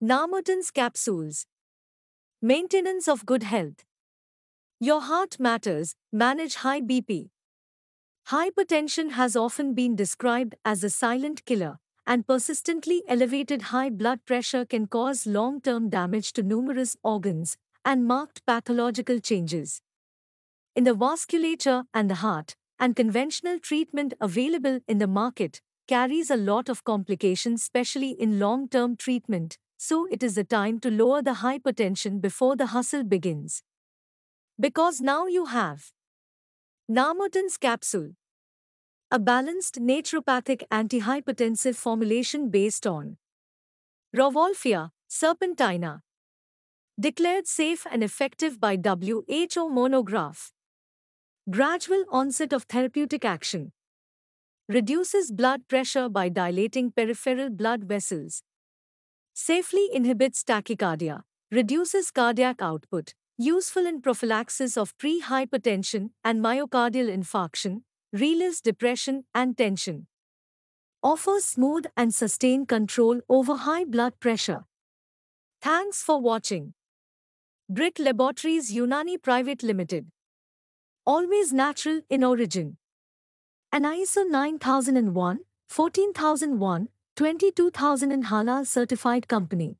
Narmotan's capsules. Maintenance of good health. Your heart matters, manage high BP. Hypertension has often been described as a silent killer, and persistently elevated high blood pressure can cause long term damage to numerous organs and marked pathological changes. In the vasculature and the heart, and conventional treatment available in the market carries a lot of complications, especially in long term treatment, so it is the time to lower the hypertension before the hustle begins. Because now you have Namutin's capsule, a balanced naturopathic antihypertensive formulation based on Rovolfia serpentina, declared safe and effective by WHO monograph. Gradual onset of therapeutic action reduces blood pressure by dilating peripheral blood vessels safely inhibits tachycardia, reduces cardiac output, useful in prophylaxis of prehypertension and myocardial infarction, relieves depression and tension. Offers smooth and sustained control over high blood pressure. Thanks for watching. Brick Laboratories Unani Private Limited. Always natural in origin. An ISO 9001, 14001, 22,000 in Hala certified company.